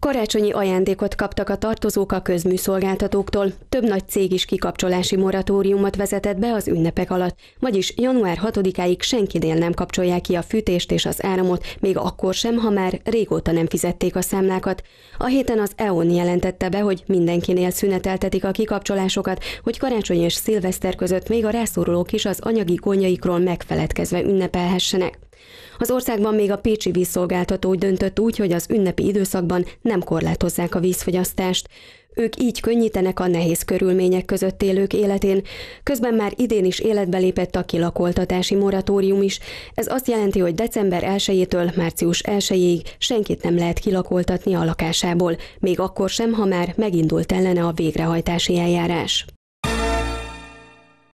Karácsonyi ajándékot kaptak a tartozók a közműszolgáltatóktól. Több nagy cég is kikapcsolási moratóriumot vezetett be az ünnepek alatt, vagyis január 6-áig senkinél nem kapcsolják ki a fűtést és az áramot, még akkor sem, ha már régóta nem fizették a számlákat. A héten az EON jelentette be, hogy mindenkinél szüneteltetik a kikapcsolásokat, hogy karácsony és szilveszter között még a rászorulók is az anyagi gondjaikról megfeledkezve ünnepelhessenek. Az országban még a pécsi vízszolgáltató döntött úgy, hogy az ünnepi időszakban nem korlátozzák a vízfogyasztást. Ők így könnyítenek a nehéz körülmények között élők életén, közben már idén is életbe lépett a kilakoltatási moratórium is. Ez azt jelenti, hogy december 1-től március 1-ig senkit nem lehet kilakoltatni a lakásából, még akkor sem, ha már megindult ellene a végrehajtási eljárás.